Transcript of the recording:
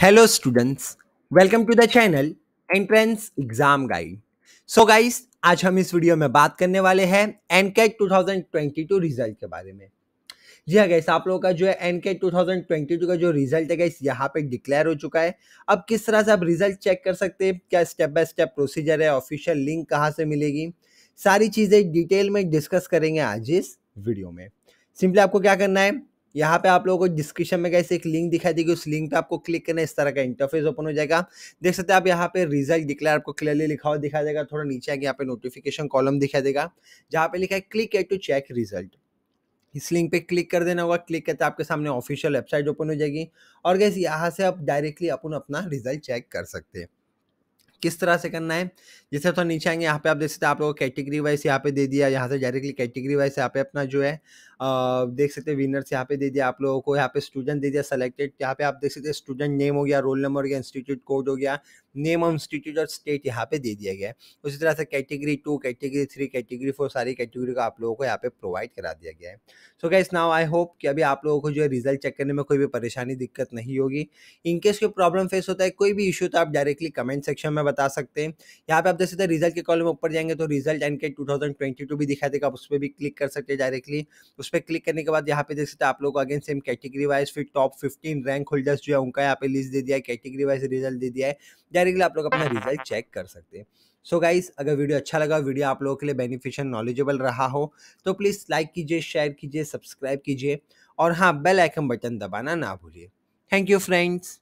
hello students welcome to the channel entrance exam guide so guys आज हम इस video में बात करने वाले हैं एनकेट 2022 रिजल्ट के बारे में जी हाँ गैस आप लोगों का जो है एनकेट 2022 e का जो रिजल्ट है गैस यहाँ पे डिक्लेयर हो चुका है अब किस तरह से आप रिजल्ट चेक कर सकते हैं क्या स्टेप बाय स्टेप प्रोसीजर है ऑफिशियल लिंक कहाँ से मिलेगी सारी चीज़ें डिटेल में डिस्कस करेंगे आज इस वीडियो में सिंपली आपको क्या करना है यहाँ पे आप लोगों को डिस्क्रिप्शन में कैसे एक लिंक दिखाई देगी उस लिंक पे आपको क्लिक करना इस तरह का इंटरफेस ओपन हो जाएगा देख सकते हैं आप यहाँ पे रिजल्ट डिक्लेयर आपको क्लियरली लिखा हुआ दिखा देगा थोड़ा नीचे आगे यहाँ पे नोटिफिकेशन कॉलम दिखा देगा जहाँ पे लिखा है क्लिक है टू चेक रिजल्ट इस लिंक पे क्लिक कर देना होगा क्लिक करते आपके सामने ऑफिशियल वेबसाइट ओपन हो जाएगी और गैस यहाँ से आप डायरेक्टली अपन अपना रिजल्ट चेक कर सकते हैं किस तरह से करना है जैसे थोड़ा नीचे आएंगे यहाँ पे आप देख सकते हैं आप लोगों को कैटेगरी वाइज यहाँ पे दे दिया यहाँ से डायरेक्टली कैटेगरी वाइज यहाँ पे अपना जो है आ, देख सकते हैं विनर्स यहाँ पे दे दिया आप लोगों को यहाँ पे स्टूडेंट दे दिया सेलेक्टेड यहाँ पे आप देख सकते हैं स्टूडेंट नेम हो गया रोल नंबर हो गया इंस्टीट्यूट कोड हो गया नेम ऑफ इंस्टीट्यूट और स्टेट यहाँ पे दे दिया गया है उसी तरह से category two category three category four सारी कैटेगरी को आप लोगों को यहाँ पे प्रोवाइड करा दिया गया है so guys now I hope कि अभी आप लोगों को जो है रिजल्ट चेक करने में कोई भी परेशानी दिक्कत नहीं होगी इनकेस कोई प्रॉब्लम फेस होता है कोई भी इशू तो आप डायरेक्टली कमेंट सेक्शन में बता सकते हैं यहाँ पे आप देख सकते हैं रिजल्ट के कॉलम में ऊपर जाएंगे तो रिजल्ट एंड के टू भी दिखाई देगा आप उस पर भी क्लिक कर सकते हैं डायरेक्टली उस पर क्लिक करने के बाद यहाँ पे देख सकते हैं आप लोग को अगेन सेम कैटेगरी वाइज फिर टॉप फिफ्टीन रैंक होल्डर्स जो है उनका यहाँ पे लिस्ट दे दिया है कैटेगरी वाइज रिजल्ट दे दिया है करने के लिए आप लोग अपना रिजल्ट चेक कर सकते हैं सो so गाइस अगर वीडियो अच्छा लगा वीडियो आप लोगों के लिए बेनिफिशियल नॉलेजेबल रहा हो तो प्लीज़ लाइक कीजिए शेयर कीजिए सब्सक्राइब कीजिए और हाँ बेल आइकन बटन दबाना ना भूलिए थैंक यू फ्रेंड्स